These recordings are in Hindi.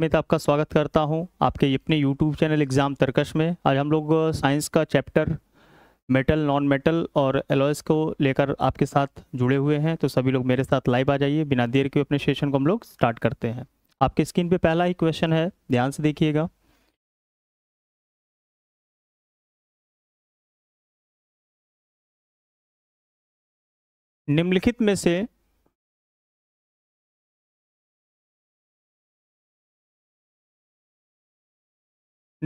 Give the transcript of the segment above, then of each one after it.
मैं तो आपका स्वागत करता हूं आपके अपने यूट्यूब चैनल एग्ज़ाम तर्कश में आज हम लोग साइंस का चैप्टर मेटल नॉन मेटल और एलोयस को लेकर आपके साथ जुड़े हुए हैं तो सभी लोग मेरे साथ लाइव आ जाइए बिना देर के अपने सेशन को हम लोग स्टार्ट करते हैं आपके स्क्रीन पे पहला ही क्वेश्चन है ध्यान से देखिएगा निम्नलिखित में से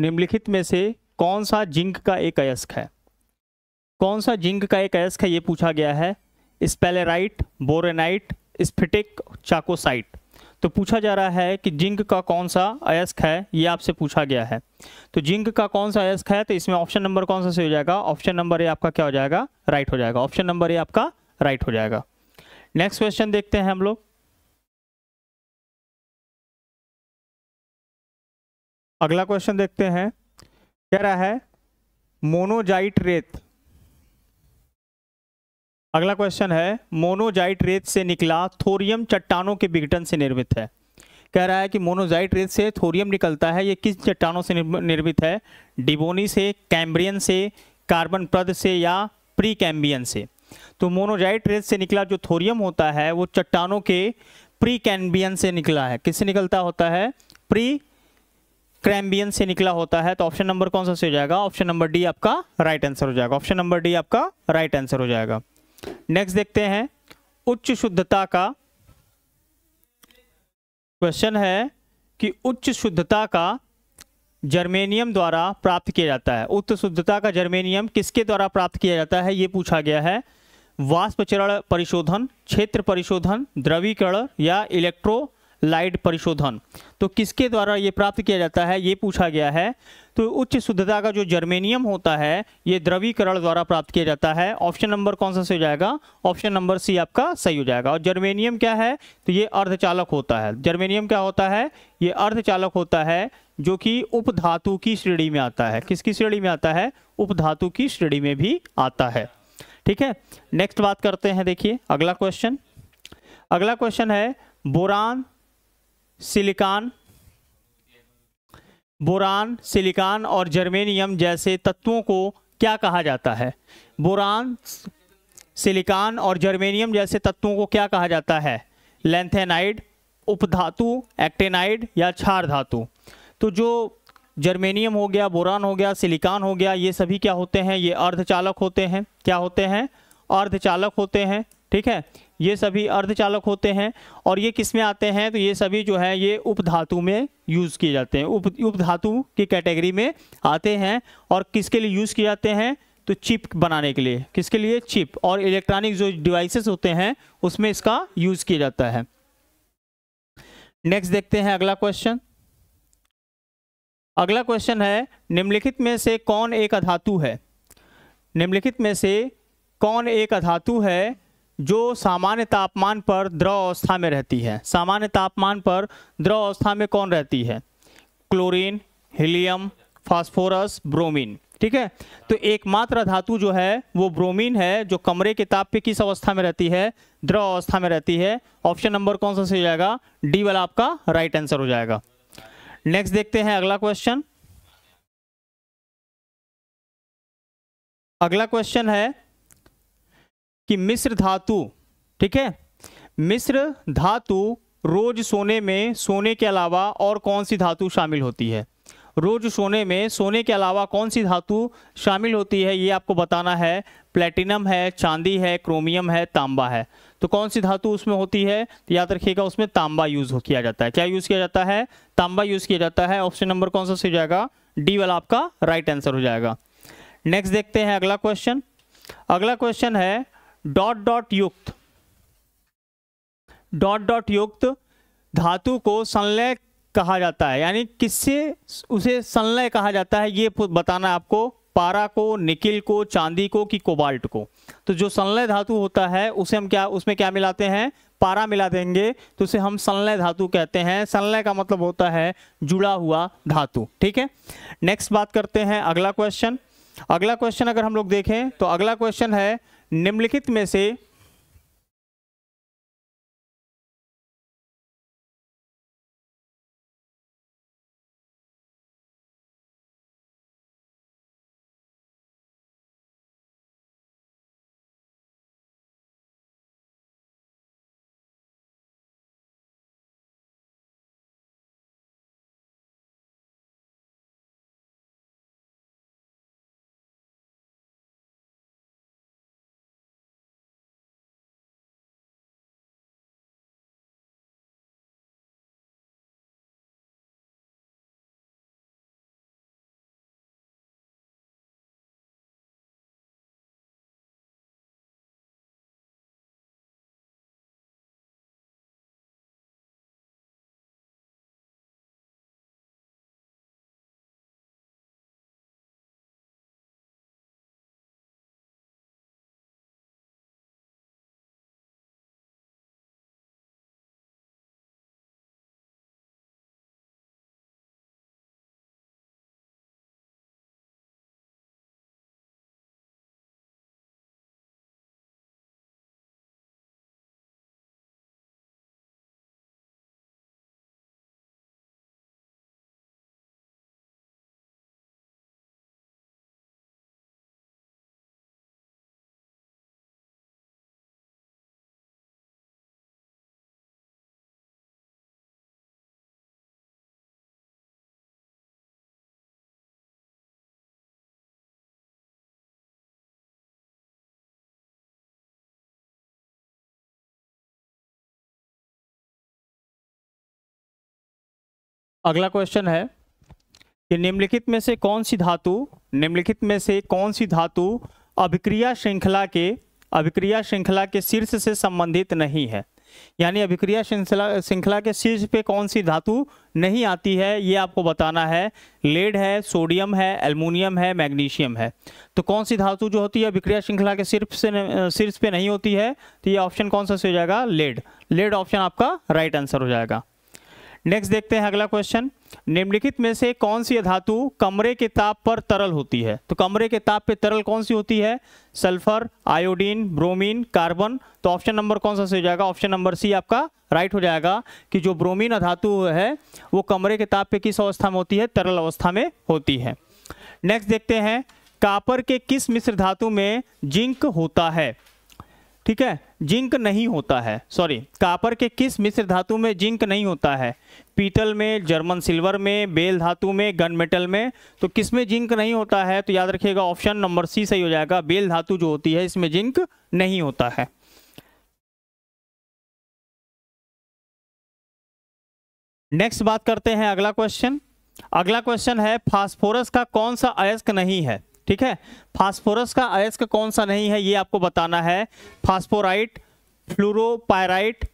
निम्नलिखित में से कौन सा जिंक का एक अयस्क है कौन सा जिंक का एक अयस्क है ये पूछा गया है स्पेलेराइट बोरेनाइट स्फिटिक चाकोसाइट तो पूछा जा रहा है कि जिंक का कौन सा अयस्क है ये आपसे पूछा गया है तो जिंक का कौन सा अयस्क है तो इसमें ऑप्शन नंबर कौन सा सही हो जाएगा ऑप्शन नंबर ए आपका क्या हो जाएगा राइट हो जाएगा ऑप्शन नंबर ए आपका राइट हो जाएगा नेक्स्ट क्वेश्चन देखते हैं हम लोग अगला क्वेश्चन देखते हैं कह रहा है मोनोजाइट रेत अगला क्वेश्चन है मोनोजाइट रेत से निकला थोरियम चट्टानों के विघटन से निर्मित है कह रहा है कि मोनोजाइट रेत से थोरियम निकलता है ये किस चट्टानों से निर्मित है डिबोनी से कैम्ब्रियन से कार्बन प्रद से या प्री कैम्बियन से तो मोनोजाइट रेत से निकला जो थोरियम होता है वो चट्टानों के प्री कैम्बियन से निकला है किससे निकलता होता है प्री क्रैम्बियन से निकला होता है तो ऑप्शन नंबर कौन सा से हो जाएगा ऑप्शन नंबर डी आपका राइट आंसर हो जाएगा ऑप्शन नंबर डी आपका राइट आंसर हो जाएगा नेक्स्ट देखते हैं उच्च शुद्धता का क्वेश्चन है कि उच्च शुद्धता का जर्मेनियम द्वारा प्राप्त किया जाता है उच्च शुद्धता का जर्मेनियम किसके द्वारा प्राप्त किया जाता है ये पूछा गया है वाष्पचरण परिशोधन क्षेत्र परिशोधन द्रवीकरण या इलेक्ट्रो लाइट परिशोधन तो किसके द्वारा ये प्राप्त किया जाता है ये पूछा गया है तो उच्च शुद्धता का जो जर्मेनियम होता है ये द्रवीकरण द्वारा प्राप्त किया जाता है ऑप्शन नंबर कौन सा सही हो जाएगा ऑप्शन नंबर सी आपका सही हो जाएगा और जर्मेनियम क्या है तो ये अर्धचालक होता है जर्मेनियम क्या होता है ये अर्धचालक होता है जो कि उपधातु की श्रेणी में आता है किसकी श्रेणी में आता है उपधातु की श्रेणी में भी आता है ठीक है नेक्स्ट बात करते हैं देखिए अगला क्वेश्चन अगला क्वेश्चन है बोरान सिलिकॉन बोरान सिलिकॉन और जर्मेनियम जैसे तत्वों को क्या कहा जाता है बोरान सिलिकॉन और जर्मेनियम जैसे तत्वों को क्या कहा जाता है लेंथेनाइड उपधातु एक्टेनाइड या क्षार धातु तो जो जर्मेनियम हो गया बोरान हो गया सिलिकॉन हो गया ये सभी क्या होते हैं ये अर्धचालक होते हैं क्या होते हैं अर्धचालक होते हैं ठीक है ये सभी अर्धचालक होते हैं और ये किस में आते हैं तो ये सभी जो है ये उपधातु में यूज़ किए जाते हैं उप उपधातु की कैटेगरी में आते हैं और किसके लिए यूज़ किए जाते हैं तो चिप बनाने के लिए किसके लिए चिप और इलेक्ट्रॉनिक जो डिवाइसेस होते हैं उसमें इसका यूज़ किया जाता है नेक्स्ट देखते हैं अगला क्वेश्चन अगला क्वेश्चन है निम्नलिखित में से कौन एक अधातु है निम्नलिखित में से कौन एक अधातु है जो सामान्य तापमान पर द्रव अवस्था में रहती है सामान्य तापमान पर द्रव अवस्था में कौन रहती है क्लोरीन हीलियम फास्फोरस ब्रोमीन ठीक है तो एकमात्र धातु जो है वो ब्रोमीन है जो कमरे के ताप पे किस अवस्था में रहती है द्रव अवस्था में रहती है ऑप्शन नंबर कौन सा सही जाएगा डी वाला आपका राइट आंसर हो जाएगा नेक्स्ट देखते हैं अगला क्वेश्चन अगला क्वेश्चन है कि मिस्र धातु ठीक है मिस्र धातु रोज सोने में सोने के अलावा और कौन सी धातु शामिल होती है रोज सोने में सोने के अलावा कौन सी धातु शामिल होती है ये आपको बताना है प्लेटिनम है चांदी है क्रोमियम है तांबा है तो कौन सी धातु उसमें होती है तो याद रखिएगा उसमें तांबा यूज़ किया जाता है क्या यूज़ किया जाता है तांबा यूज़ किया जाता है ऑप्शन नंबर कौन सा हो जाएगा डी वाला आपका राइट आंसर हो जाएगा नेक्स्ट देखते हैं अगला क्वेश्चन अगला क्वेश्चन है डॉट डॉट युक्त डॉट डॉट युक्त धातु को संलय कहा जाता है यानी किससे उसे संलय कहा जाता है ये बताना आपको पारा को निकिल को चांदी को कि कोबाल्ट को तो जो संलय धातु होता है उसे हम क्या उसमें क्या मिलाते हैं पारा मिला देंगे तो उसे हम संलय धातु कहते हैं संलय का मतलब होता है जुड़ा हुआ धातु ठीक है नेक्स्ट बात करते हैं अगला क्वेश्चन अगला क्वेश्चन अगर हम लोग देखें तो अगला क्वेश्चन है निम्नलिखित में से अगला क्वेश्चन है कि निम्नलिखित में से कौन सी धातु निम्नलिखित में से कौन सी धातु अभिक्रिया श्रृंखला के अभिक्रिया श्रृंखला के शीर्ष से संबंधित नहीं है यानी अभिक्रिया श्रृंखला श्रृंखला के शीर्ष पे कौन सी धातु नहीं आती है ये आपको बताना है लेड है सोडियम है एल्यूमिनियम है मैग्नीशियम है तो कौन सी धातु जो होती है अभिक्रिया श्रृंखला के सिर्फ से शीर्ष पे नहीं होती है तो ये ऑप्शन कौन सा हो जाएगा लेड लेड ऑप्शन आपका राइट आंसर हो जाएगा नेक्स्ट देखते हैं अगला क्वेश्चन निम्नलिखित में से कौन सी धातु कमरे के ताप पर तरल होती है तो कमरे के ताप पे तरल कौन सी होती है सल्फर आयोडीन ब्रोमीन कार्बन तो ऑप्शन नंबर कौन सा सही हो जाएगा ऑप्शन नंबर सी आपका राइट हो जाएगा कि जो ब्रोमीन धातु है वो कमरे के ताप पे किस अवस्था में होती है तरल अवस्था में होती है नेक्स्ट देखते हैं कापर के किस मिश्र धातु में जिंक होता है ठीक है जिंक नहीं होता है सॉरी कापर के किस मिश्र धातु में जिंक नहीं होता है पीतल में जर्मन सिल्वर में बेल धातु में गन मेटल में तो किस में जिंक नहीं होता है तो याद रखिएगा ऑप्शन नंबर सी सही हो जाएगा बेल धातु जो होती है इसमें जिंक नहीं होता है नेक्स्ट बात करते हैं अगला क्वेश्चन अगला क्वेश्चन है फास्फोरस का कौन सा अयस्क नहीं है ठीक है फास्फोरस का अयस्क कौन सा नहीं है ये आपको बताना है फास्फोराइट फ्लोरोपायराइट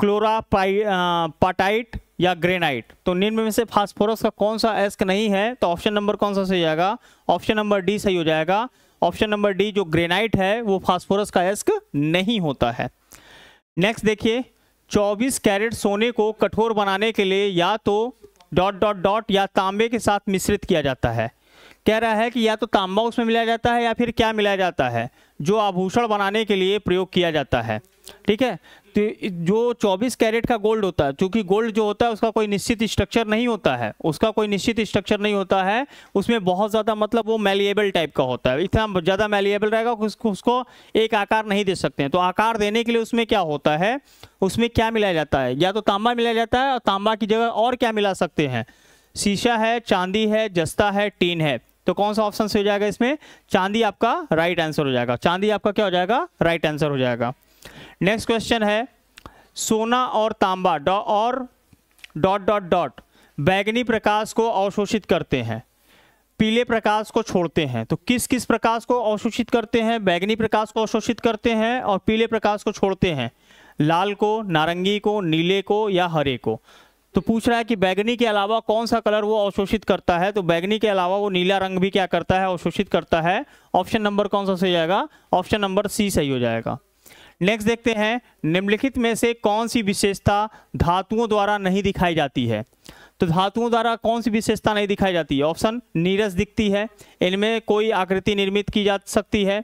क्लोरापाइपाटाइट या ग्रेनाइट तो निम्न में से फास्फोरस का कौन सा अयस्क नहीं है तो ऑप्शन नंबर कौन सा सही हो जाएगा ऑप्शन नंबर डी सही हो जाएगा ऑप्शन नंबर डी जो ग्रेनाइट है वो फास्फोरस का अयस्क नहीं होता है नेक्स्ट देखिए 24 कैरेट सोने को कठोर बनाने के लिए या तो डॉट डॉट डॉट या तांबे के साथ मिश्रित किया जाता है कह रहा है कि या तो तांबा उसमें मिलाया जाता है या फिर क्या मिलाया जाता है जो आभूषण बनाने के लिए प्रयोग किया जाता है ठीक है तो जो 24 कैरेट का गोल्ड होता है क्योंकि गोल्ड जो होता है उसका कोई निश्चित स्ट्रक्चर नहीं होता है उसका कोई निश्चित स्ट्रक्चर नहीं होता है उसमें बहुत ज़्यादा मतलब वो मैलिएबल टाइप का होता है इतना ज़्यादा मैलिएबल रहेगा उसको उसको एक आकार नहीं दे सकते हैं तो आकार देने के लिए उसमें क्या होता है उसमें क्या मिलाया जाता है या तो तांबा मिलाया जाता है और तांबा की जगह और क्या मिला सकते हैं शीशा है चांदी है जस्ता है टीन है तो कौन सा ऑप्शन सही हो जाएगा इसमें चांदी आपका राइट आंसर हो जाएगा चांदी आपका क्या हो जाएगा राइट आंसर हो जाएगा नेक्स्ट क्वेश्चन है सोना और तांबा डॉ और डॉट डॉट डॉट बैगनी प्रकाश को अवशोषित करते हैं पीले प्रकाश को छोड़ते हैं तो किस किस प्रकाश को अवशोषित करते हैं बैगनी प्रकाश को अवशोषित करते हैं और पीले प्रकाश को छोड़ते हैं लाल को नारंगी को नीले को या हरे को तो पूछ रहा है कि बैगनी के अलावा कौन सा कलर वो अवशोषित करता है तो बैगनी के अलावा वो नीला रंग भी क्या करता है अवशोषित करता है ऑप्शन नंबर कौन सा सही जाएगा ऑप्शन नंबर सी सही हो जाएगा नेक्स्ट देखते हैं निम्नलिखित में से कौन सी विशेषता धातुओं द्वारा नहीं दिखाई जाती है तो धातुओं द्वारा कौन सी विशेषता नहीं दिखाई जाती है ऑप्शन नीरस दिखती है इनमें कोई आकृति निर्मित की जा सकती है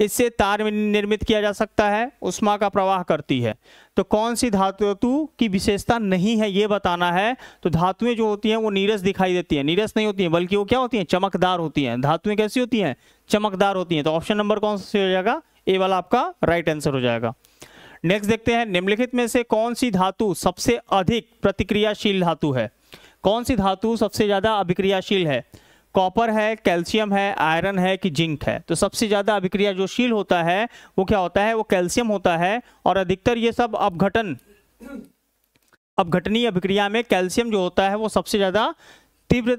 इससे तार निर्मित किया जा सकता है उष्मा का प्रवाह करती है तो कौन सी धातु की विशेषता नहीं है ये बताना है तो धातुएं जो होती हैं वो नीरस दिखाई देती हैं नीरस नहीं होती हैं बल्कि वो क्या होती हैं चमकदार होती हैं धातुएं कैसी होती हैं चमकदार होती हैं तो ऑप्शन नंबर कौन सा हो जाएगा ए वाला आपका राइट आंसर हो जाएगा नेक्स्ट देखते हैं निम्नलिखित में से कौन सी धातु सबसे अधिक प्रतिक्रियाशील धातु है कौन सी धातु सबसे ज़्यादा अभिक्रियाशील है कॉपर है कैल्शियम है आयरन है कि जिंक है तो सबसे ज़्यादा अभिक्रिया जोशील होता है वो क्या होता है वो कैल्शियम होता है और अधिकतर ये सब अपघटन अपघटनीय अभिक्रिया में कैल्शियम जो होता है वो सबसे ज़्यादा तीव्र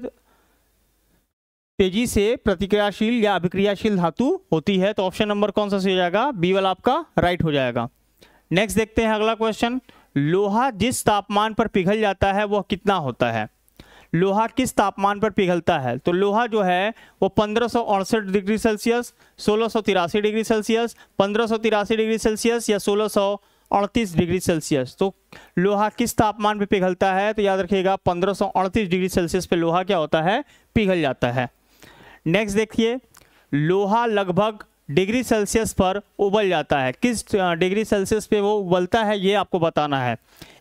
तेजी से प्रतिक्रियाशील या अभिक्रियाशील धातु होती है तो ऑप्शन नंबर कौन सा सही हो जाएगा बी वाला आपका राइट हो जाएगा नेक्स्ट देखते हैं अगला क्वेश्चन लोहा जिस तापमान पर पिघल जाता है वह कितना होता है लोहा किस तापमान पर पिघलता है तो लोहा जो है वो पंद्रह डिग्री सेल्सियस सोलह डिग्री सेल्सियस पंद्रह डिग्री सेल्सियस या सोलह अड़तीस डिग्री सेल्सियस तो लोहा किस तापमान पे पिघलता है तो याद रखिएगा पंद्रह डिग्री सेल्सियस पे लोहा क्या होता है पिघल जाता है नेक्स्ट देखिए लोहा लगभग डिग्री सेल्सियस पर उबल जाता है किस डिग्री सेल्सियस पे वो उबलता है ये आपको बताना है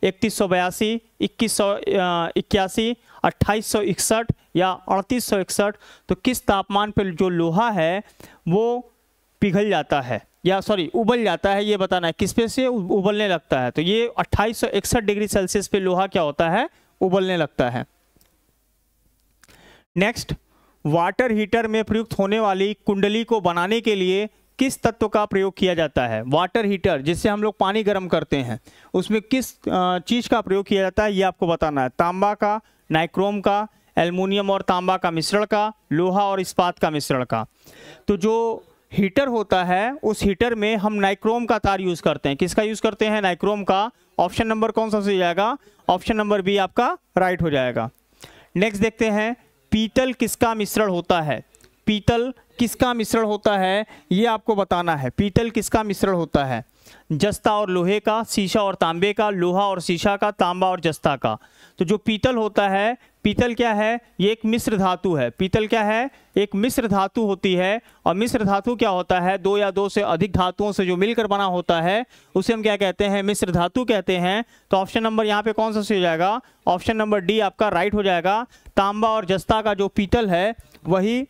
इकतीस सौ बयासी इक्कीस सौ इक्यासी अट्ठाईस सौ इकसठ या अड़तीस सौ इकसठ तो किस तापमान पर जो लोहा है वो पिघल जाता है या सॉरी उबल जाता है ये बताना है किस पे से उबलने लगता है तो ये अट्ठाईस डिग्री सेल्सियस पे लोहा क्या होता है उबलने लगता है नेक्स्ट वाटर हीटर में प्रयुक्त होने वाली कुंडली को बनाने के लिए किस तत्व का प्रयोग किया जाता है वाटर हीटर जिससे हम लोग पानी गर्म करते हैं उसमें किस चीज़ का प्रयोग किया जाता है ये आपको बताना है तांबा का नाइक्रोम का एल्युमिनियम और तांबा का मिश्रण का लोहा और इस्पात का मिश्रण का तो जो हीटर होता है उस हीटर में हम नाइक्रोम का तार यूज़ करते हैं किसका यूज़ करते हैं नाइक्रोम का ऑप्शन नंबर कौन सा हो जाएगा ऑप्शन नंबर बी आपका राइट हो जाएगा नेक्स्ट देखते हैं पीतल किसका मिश्रण होता है पीतल किसका मिश्रण होता है ये आपको बताना है पीतल किसका मिश्रण होता है जस्ता और लोहे का शीशा और तांबे का लोहा और शीशा का तांबा और जस्ता का तो जो पीतल होता है पीतल क्या है ये एक मिश्र धातु है पीतल क्या है एक मिश्र धातु होती है और मिश्र धातु क्या होता है दो या दो से अधिक धातुओं से जो मिलकर बना होता है उसे हम क्या कहते हैं मिश्र धातु कहते हैं तो ऑप्शन नंबर यहाँ पे कौन सा सही हो जाएगा ऑप्शन नंबर डी आपका राइट हो जाएगा तांबा और जस्ता का जो पीतल है वही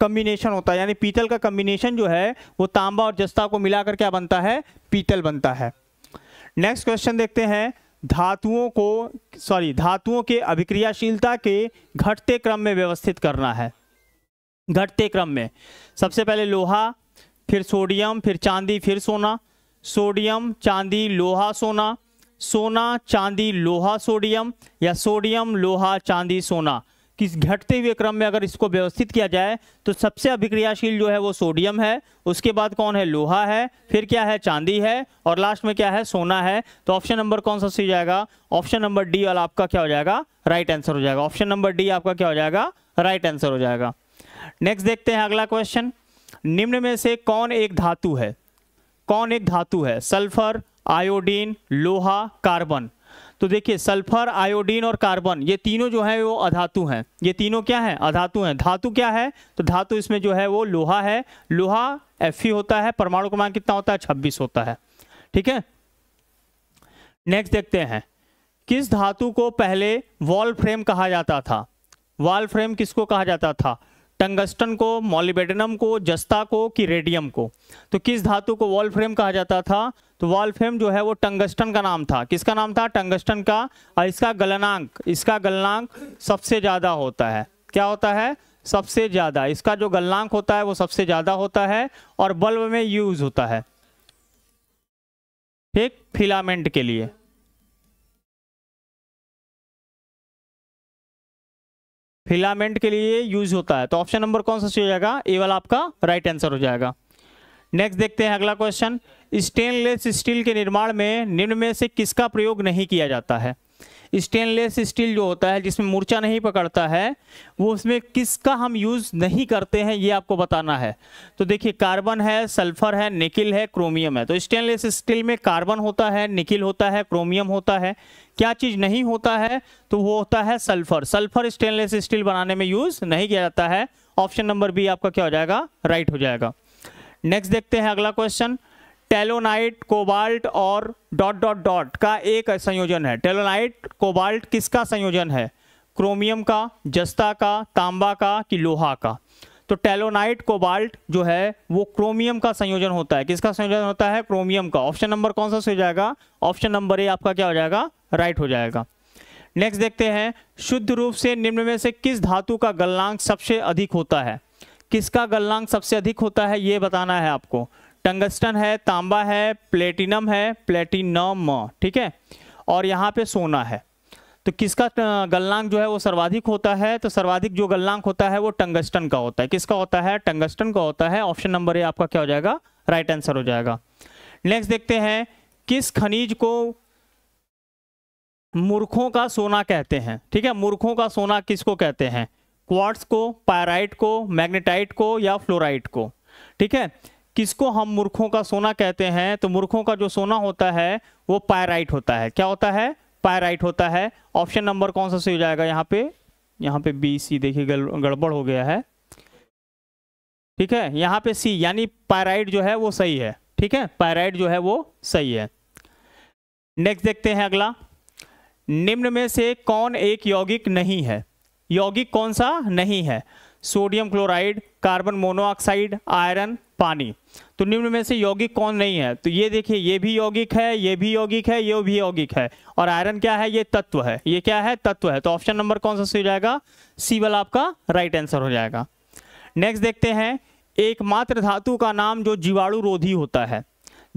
कम्बिनेशन होता है यानी पीतल का कम्बिनेशन जो है वो तांबा और जस्ता को मिलाकर क्या बनता है पीतल बनता है नेक्स्ट क्वेश्चन देखते हैं धातुओं को सॉरी धातुओं के अभिक्रियाशीलता के घटते क्रम में व्यवस्थित करना है घटते क्रम में सबसे पहले लोहा फिर सोडियम फिर चांदी फिर सोना सोडियम चांदी लोहा सोना सोना चांदी लोहा सोडियम या सोडियम लोहा चांदी सोना किस घटते हुए क्रम में अगर इसको व्यवस्थित किया जाए तो सबसे अभिक्रियाशील जो है वो सोडियम है उसके बाद कौन है लोहा है फिर क्या है चांदी है और लास्ट में क्या है सोना है तो ऑप्शन नंबर कौन सा सही जाएगा ऑप्शन नंबर डी वाला आपका क्या हो जाएगा राइट आंसर हो जाएगा ऑप्शन नंबर डी आपका क्या हो जाएगा राइट आंसर हो जाएगा नेक्स्ट देखते हैं अगला क्वेश्चन निम्न में से कौन एक धातु है कौन एक धातु है सल्फर आयोडीन लोहा कार्बन तो देखिए सल्फर आयोडीन और कार्बन ये तीनों जो है वो अधातु हैं ये तीनों क्या है अधातु हैं धातु क्या है तो धातु इसमें जो है वो लोहा है लोहा एफ होता है परमाणु क्रमांक कितना होता है छब्बीस होता है ठीक है नेक्स्ट देखते हैं किस धातु को पहले वॉल फ्रेम कहा जाता था वॉल फ्रेम किसको कहा जाता था टंगस्टन को मॉलिबेडनम को जस्ता को कि रेडियम को तो किस धातु को वॉल फ्रेम कहा जाता था तो वॉल फ्रेम जो है वो टंगस्टन का नाम था किसका नाम था टंगस्टन का और इसका गलनांक इसका गलनांक सबसे ज़्यादा होता है क्या होता है सबसे ज़्यादा इसका जो गलनांक होता है वो सबसे ज़्यादा होता है और बल्ब में यूज होता है ठीक फिलामेंट के लिए फिलामेंट के लिए यूज होता है तो ऑप्शन नंबर कौन सा हो जाएगा ए वाला आपका राइट आंसर हो जाएगा नेक्स्ट देखते हैं अगला क्वेश्चन स्टेनलेस स्टील के निर्माण में निम्न में से किसका प्रयोग नहीं किया जाता है स्टेनलेस स्टील जो होता है जिसमें मूर्चा नहीं पकड़ता है वो उसमें किसका हम यूज़ नहीं करते हैं ये आपको बताना है तो देखिए कार्बन है सल्फर है निकिल है क्रोमियम है तो स्टेनलेस स्टील में कार्बन होता है निकिल होता है क्रोमियम होता है क्या चीज़ नहीं होता है तो वो होता है सल्फर सल्फर स्टेनलेस स्टील बनाने में यूज़ नहीं किया जाता है ऑप्शन नंबर बी आपका क्या हो जाएगा राइट हो जाएगा नेक्स्ट देखते हैं अगला क्वेश्चन टेलोनाइट कोबाल्ट और डॉट डॉट डॉट का एक संयोजन है टेलोनाइट कोबाल्ट किसका संयोजन है क्रोमियम का जस्ता का तांबा का कि लोहा का तो टेलोनाइट कोबाल्ट जो है वो क्रोमियम का संयोजन होता है किसका संयोजन होता है क्रोमियम का ऑप्शन नंबर कौन सा हो जाएगा ऑप्शन नंबर ए आपका क्या हो जाएगा राइट हो जाएगा नेक्स्ट देखते हैं शुद्ध रूप से निम्न में से किस धातु का गलनांक सबसे अधिक होता है किसका गलनांक सबसे अधिक होता है ये बताना है आपको टंगस्टन है तांबा है प्लेटिनम है प्लेटिनम ठीक है और यहाँ पे सोना है तो किसका गलनांक जो है वो सर्वाधिक होता है तो सर्वाधिक जो गलनांक होता है वो टंगस्टन का होता है किसका होता है टंगस्टन का होता है ऑप्शन नंबर ए आपका क्या हो जाएगा राइट right आंसर हो जाएगा नेक्स्ट देखते हैं किस खनिज को मूर्खों का सोना कहते हैं ठीक है मूर्खों का सोना किसको कहते हैं क्वार्ट्स को पायराइट को मैग्नेटाइट को या फ्लोराइट को ठीक है किसको हम मूर्खों का सोना कहते हैं तो मूर्खों का जो सोना होता है वो पायराइट होता है क्या होता है पायराइट होता है ऑप्शन नंबर कौन सा सही हो जाएगा यहाँ पे यहाँ पे बी सी देखिए गड़बड़ हो गया है ठीक है यहाँ पे सी यानी पायराइट जो है वो सही है ठीक है पायराइट जो है वो सही है नेक्स्ट देखते हैं अगला निम्न में से कौन एक यौगिक नहीं है यौगिक कौन सा नहीं है sodium chloride carbon monoxide iron पानी तो निम्न में से यौगिक कौन नहीं है तो ये देखिए ये भी यौगिक है ये भी यौगिक है ये भी यौगिक है और आयरन क्या है ये तत्व है ये क्या है तत्व है तो ऑप्शन नंबर कौन सा सही हो जाएगा सी वाला आपका राइट आंसर हो जाएगा नेक्स्ट देखते हैं एकमात्र धातु का नाम जो जीवाणु रोधी होता है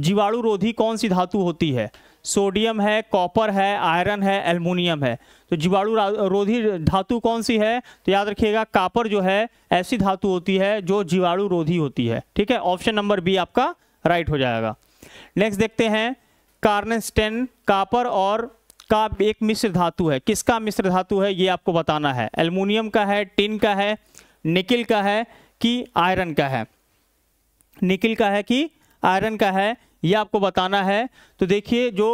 जीवाणु रोधी कौन सी धातु होती है सोडियम है कॉपर है आयरन है एल्यूमिनियम है तो जीवाणु रोधी धातु कौन सी है तो याद रखिएगा कापर जो है ऐसी धातु होती है जो जीवाणु रोधी होती है ठीक है ऑप्शन नंबर बी आपका राइट हो जाएगा नेक्स्ट देखते हैं कार्नेस्टेन कापर और का एक मिश्र धातु है किसका मिश्र धातु है ये आपको बताना है एल्यूमिनियम का है टिन का है निकिल का है कि आयरन का है निकिल का है कि आयरन का है ये आपको बताना है तो देखिए जो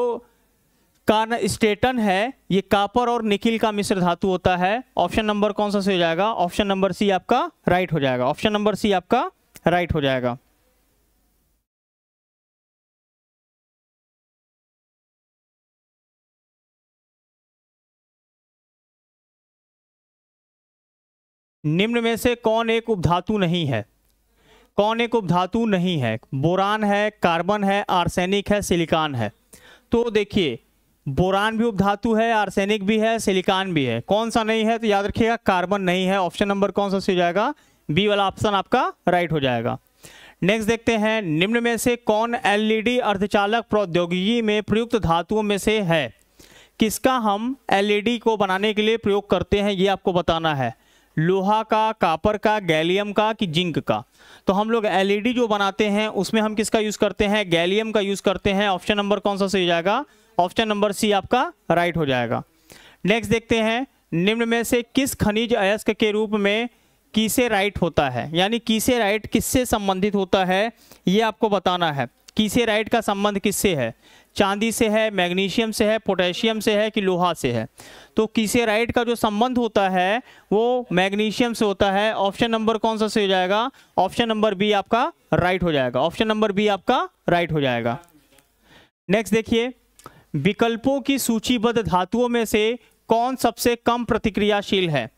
कान स्टेटन है ये कापर और निकिल का मिश्र धातु होता है ऑप्शन नंबर कौन सा से हो जाएगा ऑप्शन नंबर सी आपका राइट हो जाएगा ऑप्शन नंबर सी आपका राइट हो जाएगा निम्न में से कौन एक उपधातु नहीं है कौन एक उपधातु नहीं है बोरान है कार्बन है आर्सेनिक है सिलिकॉन है तो देखिए बोरान भी उपधातु है आर्सेनिक भी है सिलिकॉन भी है कौन सा नहीं है तो याद रखिएगा कार्बन नहीं है ऑप्शन नंबर कौन सा हो जाएगा बी वाला ऑप्शन आपका राइट हो जाएगा नेक्स्ट देखते हैं निम्न में से कौन एलईडी अर्धचालक प्रौद्योगिकी में प्रयुक्त धातुओं में से है किसका हम एलईडी को बनाने के लिए प्रयोग करते हैं ये आपको बताना है लोहा का कापर का गैलियम का कि जिंक का तो हम लोग एलईडी जो बनाते हैं उसमें हम किसका यूज़ करते हैं गैलियम का यूज़ करते हैं ऑप्शन नंबर कौन सा सही जाएगा ऑप्शन नंबर सी आपका राइट हो जाएगा नेक्स्ट देखते हैं निम्न में से किस खनिज अयस्क के रूप में किसे राइट होता है यानी किसे राइट किससे संबंधित होता है ये आपको बताना है किसे राइट का संबंध किससे है चांदी से है मैग्नीशियम से है पोटेशियम से है कि लोहा से है तो राइट का जो संबंध होता है वो मैग्नीशियम से होता है ऑप्शन नंबर कौन सा से हो जाएगा ऑप्शन नंबर बी आपका राइट हो जाएगा ऑप्शन नंबर बी आपका राइट हो जाएगा नेक्स्ट देखिए विकल्पों की सूचीबद्ध धातुओं में से कौन सबसे कम प्रतिक्रियाशील है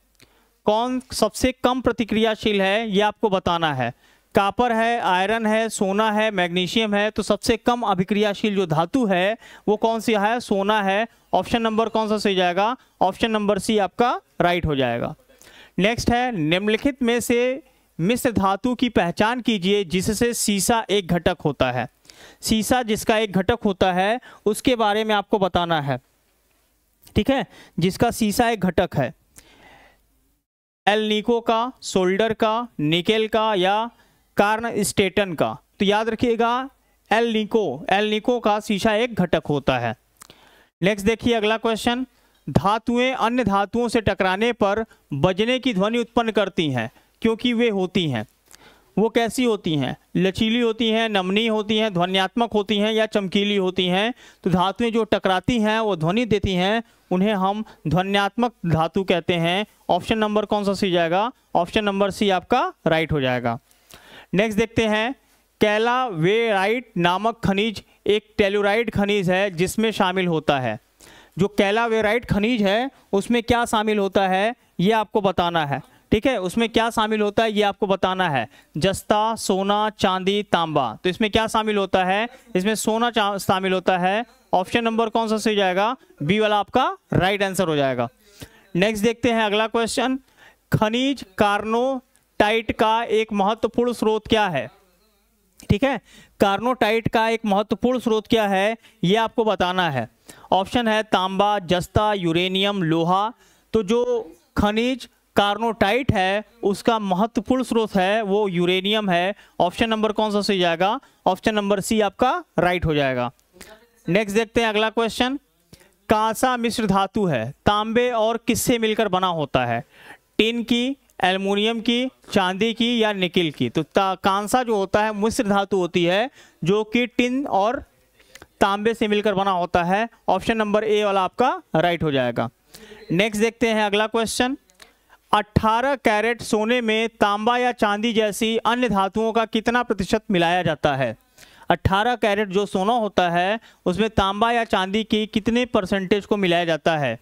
कौन सबसे कम प्रतिक्रियाशील है ये आपको बताना है कापर है आयरन है सोना है मैग्नीशियम है तो सबसे कम अभिक्रियाशील जो धातु है वो कौन सी है सोना है ऑप्शन नंबर कौन सा सही जाएगा ऑप्शन नंबर सी आपका राइट हो जाएगा नेक्स्ट है निम्नलिखित में से मिश्र धातु की पहचान कीजिए जिससे सीसा एक घटक होता है सीसा जिसका एक घटक होता है उसके बारे में आपको बताना है ठीक है जिसका सीसा एक घटक है एलनिको का सोल्डर का निकेल का या कार्न स्टेटन का तो याद रखिएगा एल निको एल निको का शीशा एक घटक होता है नेक्स्ट देखिए अगला क्वेश्चन धातुएं अन्य धातुओं से टकराने पर बजने की ध्वनि उत्पन्न करती हैं क्योंकि वे होती हैं वो कैसी होती हैं लचीली होती हैं नमनी होती हैं ध्वनियात्मक होती हैं या चमकीली होती हैं तो धातुएं जो टकराती हैं वो ध्वनि देती हैं उन्हें हम ध्वनियात्मक धातु कहते हैं ऑप्शन नंबर कौन सा सी जाएगा ऑप्शन नंबर सी आपका राइट हो जाएगा नेक्स्ट देखते हैं कैला राइट नामक खनिज एक टेलुराइड खनिज है जिसमें शामिल होता है जो कैला राइट खनिज है उसमें क्या शामिल होता है ये आपको बताना है ठीक है उसमें क्या शामिल होता है ये आपको बताना है जस्ता सोना चांदी तांबा तो इसमें क्या शामिल होता है इसमें सोना शामिल होता है ऑप्शन नंबर कौन सा सही जाएगा बी वाला आपका राइट आंसर हो जाएगा नेक्स्ट देखते हैं अगला क्वेश्चन खनिज कार्नो कार्नोटाइट का एक महत्वपूर्ण स्रोत क्या है ठीक है कार्नोटाइट का एक महत्वपूर्ण स्रोत क्या है यह आपको बताना है ऑप्शन है तांबा जस्ता यूरेनियम लोहा तो जो खनिज कार्नोटाइट है उसका महत्वपूर्ण स्रोत है वो यूरेनियम है ऑप्शन नंबर कौन सा सही जाएगा ऑप्शन नंबर सी आपका राइट हो जाएगा नेक्स्ट देखते हैं अगला क्वेश्चन कांसा मिश्र धातु है तांबे और किससे मिलकर बना होता है टिन की एलमोनियम की चांदी की या निकिल की तो कांसा जो होता है मिश्र धातु होती है जो कि टिन और तांबे से मिलकर बना होता है ऑप्शन नंबर ए वाला आपका राइट हो जाएगा नेक्स्ट देखते हैं अगला क्वेश्चन 18 कैरेट सोने में तांबा या चांदी जैसी अन्य धातुओं का कितना प्रतिशत मिलाया जाता है 18 कैरेट जो सोना होता है उसमें तांबा या चांदी की कितने परसेंटेज को मिलाया जाता है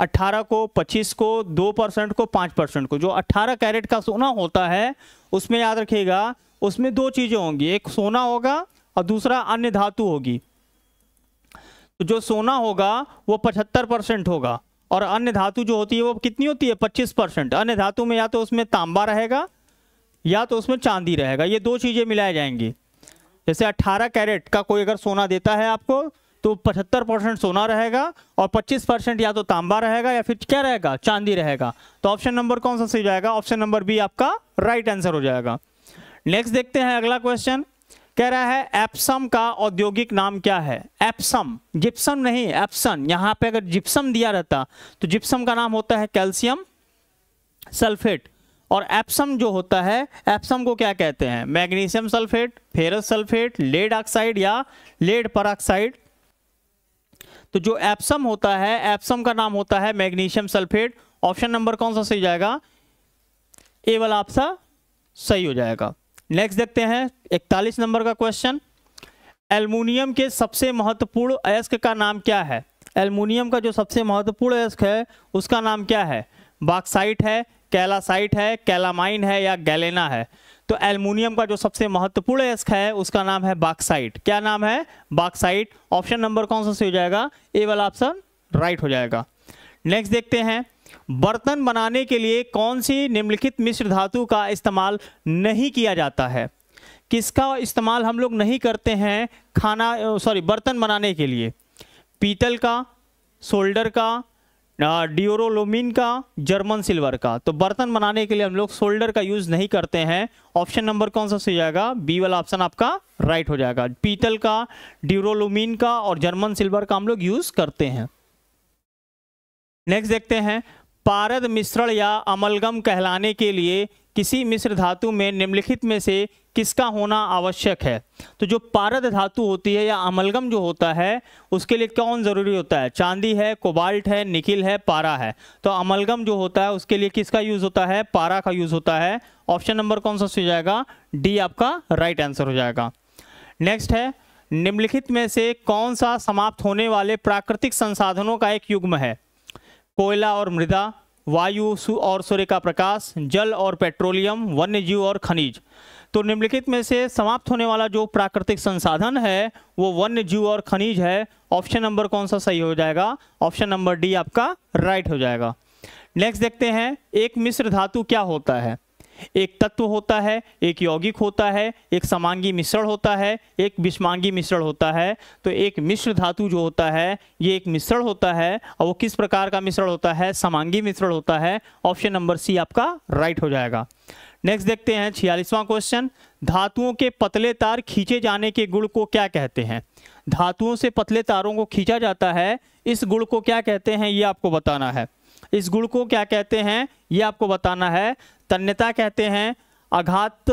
18 को 25 को 2 परसेंट को 5 परसेंट को जो 18 कैरेट का सोना होता है उसमें याद रखिएगा उसमें दो चीज़ें होंगी एक सोना होगा और दूसरा अन्य धातु होगी तो जो सोना होगा वो पचहत्तर परसेंट होगा और अन्य धातु जो होती है वो कितनी होती है पच्चीस परसेंट अन्य धातु में या तो उसमें तांबा रहेगा या तो उसमें चांदी रहेगा ये दो चीज़ें मिलाई जाएंगी जैसे अट्ठारह कैरेट का कोई अगर सोना देता है आपको तो 75 परसेंट सोना रहेगा और 25 परसेंट या तो तांबा रहेगा या फिर क्या रहेगा चांदी रहेगा तो ऑप्शन नंबर कौन सा सही जाएगा ऑप्शन नंबर बी आपका राइट आंसर हो जाएगा नेक्स्ट देखते हैं अगला क्वेश्चन कह रहा है एप्सम का औद्योगिक नाम क्या है एप्सम जिप्सम नहीं एप्सन यहां पे अगर जिप्सम दिया रहता तो जिप्सम का नाम होता है कैल्शियम सल्फेट और एप्सम जो होता है एप्सम को क्या कहते हैं magnesium sulphate ferrous sulphate lead oxide या लेड पर तो जो एप्सम होता है एप्सम का नाम होता है मैग्नीशियम सल्फेट ऑप्शन नंबर कौन सा सही जाएगा ए वाला आपसा सही हो जाएगा नेक्स्ट देखते हैं इकतालीस नंबर का क्वेश्चन एल्मोनियम के सबसे महत्वपूर्ण अयस्क का नाम क्या है एल्मोनियम का जो सबसे महत्वपूर्ण अयस्क है उसका नाम क्या है बाक्साइट है कैलासाइट है कैलामाइन है या गैलेना है तो एल्यूमिनियम का जो सबसे महत्वपूर्ण अयस्क है उसका नाम है बाक्साइट क्या नाम है बाक्साइट ऑप्शन नंबर कौन सा से हो जाएगा ए वाला ऑप्शन राइट हो जाएगा नेक्स्ट देखते हैं बर्तन बनाने के लिए कौन सी निम्नलिखित मिश्र धातु का इस्तेमाल नहीं किया जाता है किसका इस्तेमाल हम लोग नहीं करते हैं खाना सॉरी बर्तन बनाने के लिए पीतल का शोल्डर का डिओरोलोमिन का जर्मन सिल्वर का तो बर्तन बनाने के लिए हम लोग सोल्डर का यूज नहीं करते हैं ऑप्शन नंबर कौन सा हो जाएगा बी वाला ऑप्शन आपका राइट हो जाएगा पीतल का ड्यूरोलोमिन का और जर्मन सिल्वर का हम लोग यूज करते हैं नेक्स्ट देखते हैं पारद मिश्रण या अमलगम कहलाने के लिए किसी मिश्र धातु में निम्नलिखित में से किसका होना आवश्यक है तो जो पारद धातु होती है या अमलगम जो होता है उसके लिए कौन ज़रूरी होता है चांदी है कोबाल्ट है निकिल है पारा है तो अमलगम जो होता है उसके लिए किसका यूज़ होता है पारा का यूज़ होता है ऑप्शन नंबर कौन सा हो जाएगा डी आपका राइट आंसर हो जाएगा नेक्स्ट है निम्नलिखित में से कौन सा समाप्त होने वाले प्राकृतिक संसाधनों का एक युग्म है कोयला और मृदा वायु और सूर्य का प्रकाश जल और पेट्रोलियम वन्य जीव और खनिज तो निम्नलिखित में से समाप्त होने वाला जो प्राकृतिक संसाधन है वो वन्य जीव और खनिज है ऑप्शन नंबर कौन सा सही हो जाएगा ऑप्शन नंबर डी आपका राइट हो जाएगा नेक्स्ट देखते हैं एक मिश्र धातु क्या होता है एक तत्व होता है एक यौगिक होता है एक समांगी मिश्रण होता है एक विषमांगी मिश्रण होता है तो एक मिश्र धातु जो होता है ये एक मिश्रण होता है और वो किस प्रकार का मिश्रण होता है समांगी मिश्रण होता है ऑप्शन नंबर सी आपका राइट हो जाएगा नेक्स्ट देखते हैं छियालीसवां क्वेश्चन धातुओं के पतले तार खींचे जाने के गुण को क्या कहते हैं धातुओं से पतले तारों को खींचा जाता है इस गुण को क्या कहते हैं ये आपको बताना है इस गुण को क्या कहते हैं ये आपको बताना है तन्यता कहते हैं आघात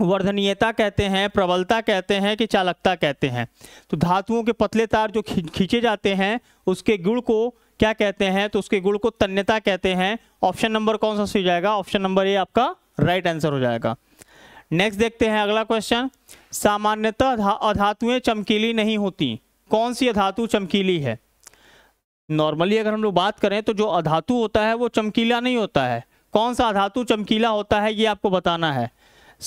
वर्धनीयता कहते हैं प्रबलता कहते हैं कि चालकता कहते हैं तो धातुओं के पतले तार जो खींचे जाते हैं उसके गुण को क्या कहते हैं तो उसके गुण को तन्यता कहते हैं ऑप्शन नंबर कौन सा सही जाएगा ऑप्शन नंबर ए आपका राइट आंसर हो जाएगा नेक्स्ट देखते हैं अगला क्वेश्चन सामान्यतः अधातुएं चमकीली नहीं होती कौन सी अधातु चमकीली है नॉर्मली अगर हम लोग बात करें तो जो अधातु होता है वो चमकीला नहीं होता है कौन सा अधातु चमकीला होता है ये आपको बताना है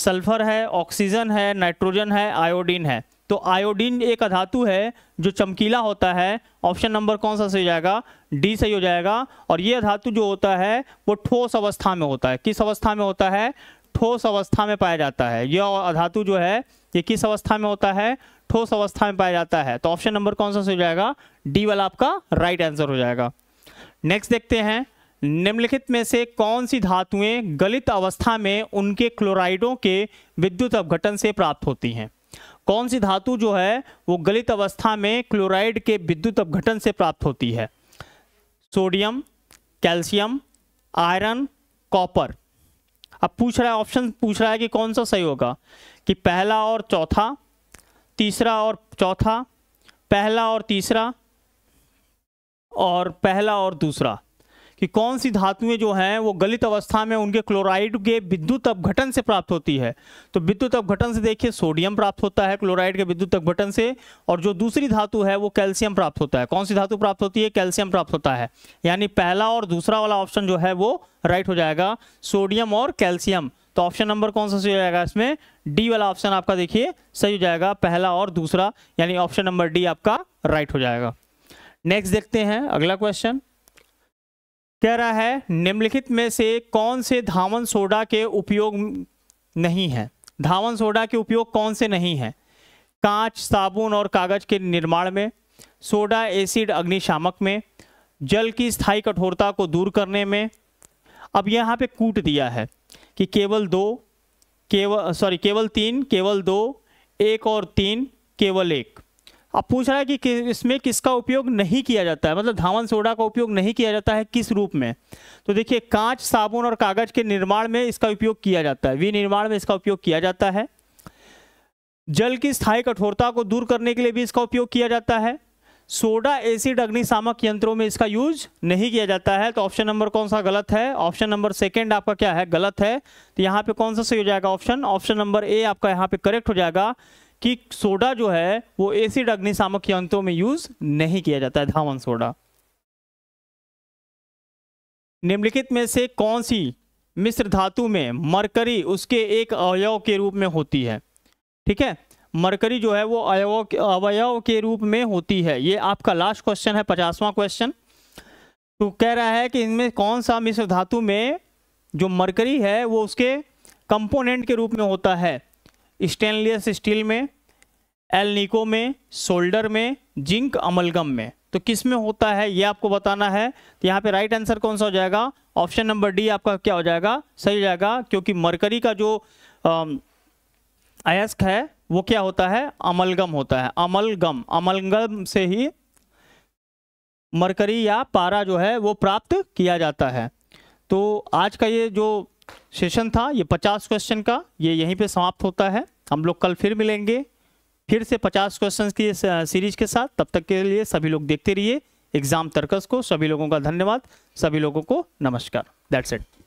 सल्फर है ऑक्सीजन है नाइट्रोजन है आयोडीन है तो आयोडीन एक अधातु है जो चमकीला होता है ऑप्शन नंबर कौन सा सही हो जाएगा डी सही हो जाएगा और ये अधातु जो होता है वो ठोस अवस्था में होता है किस अवस्था में होता है ठोस अवस्था में पाया जाता है यह अधातु जो है ये किस अवस्था में होता है ठोस अवस्था में पाया जाता है तो ऑप्शन नंबर कौन सा हो जाएगा डी वाला आपका राइट आंसर हो जाएगा नेक्स्ट देखते हैं निम्नलिखित में से कौन सी धातुएं गलित अवस्था में उनके क्लोराइडों के विद्युत अपघटन से प्राप्त होती हैं कौन सी धातु जो है वो गलित अवस्था में क्लोराइड के विद्युत अपघटन से प्राप्त होती है सोडियम कैल्शियम आयरन कॉपर अब पूछ रहा है ऑप्शन पूछ रहा है कि कौन सा सही होगा कि पहला और चौथा तीसरा और चौथा पहला और तीसरा और पहला और दूसरा कि कौन सी धातुएं जो हैं वो गलित अवस्था में उनके क्लोराइड के विद्युत अपघटन से प्राप्त होती है तो विद्युत अपघटन से देखिए सोडियम प्राप्त होता है क्लोराइड के विद्युत अपघटन से और जो दूसरी धातु है वो कैल्शियम प्राप्त होता है कौन सी धातु प्राप्त होती है कैल्शियम प्राप्त होता है यानी पहला और दूसरा वाला ऑप्शन जो है वो राइट हो जाएगा सोडियम और कैल्शियम तो ऑप्शन नंबर कौन सा सही हो जाएगा इसमें डी वाला ऑप्शन आपका देखिए सही हो जाएगा पहला और दूसरा यानी ऑप्शन नंबर डी आपका राइट हो जाएगा नेक्स्ट देखते हैं अगला क्वेश्चन कह रहा है निम्नलिखित में से कौन से धावन सोडा के उपयोग नहीं है धावन सोडा के उपयोग कौन से नहीं है कांच साबुन और कागज के निर्माण में सोडा एसिड अग्निशामक में जल की स्थायी कठोरता को दूर करने में अब यहाँ पे कूट दिया है कि केवल दो केवल सॉरी केवल तीन केवल दो एक और तीन केवल एक अब पूछ रहा है कि, कि इसमें किसका उपयोग नहीं किया जाता है मतलब धावन सोडा का उपयोग नहीं किया जाता है किस रूप में तो देखिए कांच साबुन और कागज के निर्माण में इसका उपयोग किया जाता है विनिर्माण में इसका उपयोग किया जाता है जल की स्थायी कठोरता को दूर करने के लिए भी इसका उपयोग किया जाता है सोडा एसिड अग्निशामक यंत्रों में इसका यूज नहीं किया जाता है तो ऑप्शन नंबर कौन सा गलत है ऑप्शन नंबर सेकंड आपका क्या है गलत है तो यहाँ पे कौन सा सही हो जाएगा ऑप्शन ऑप्शन नंबर ए आपका यहाँ पे करेक्ट हो जाएगा कि सोडा जो है वो एसिड अग्निशामक यंत्रों में यूज नहीं किया जाता है धावन सोडा निम्नलिखित में से कौन सी मिश्र धातु में मरकरी उसके एक अवयव के रूप में होती है ठीक है मरकरी जो है वो अयव अवयव के रूप में होती है ये आपका लास्ट क्वेश्चन है पचासवां क्वेश्चन तो कह रहा है कि इनमें कौन सा मिश्र धातु में जो मरकरी है वो उसके कंपोनेंट के रूप में होता है स्टेनलेस स्टील में एलनिको में सोल्डर में जिंक अमलगम में तो किस में होता है ये आपको बताना है तो यहाँ पे राइट आंसर कौन सा हो जाएगा ऑप्शन नंबर डी आपका क्या हो जाएगा सही हो जाएगा क्योंकि मरकरी का जो अयस्क है वो क्या होता है अमलगम होता है अमलगम अमलगम से ही मरकरी या पारा जो है वो प्राप्त किया जाता है तो आज का ये जो सेशन था ये पचास क्वेश्चन का ये यहीं पे समाप्त होता है हम लोग कल फिर मिलेंगे फिर से पचास क्वेश्चन की सीरीज के साथ तब तक के लिए सभी लोग देखते रहिए एग्जाम तर्कस को सभी लोगों का धन्यवाद सभी लोगों को नमस्कार दैट्स इट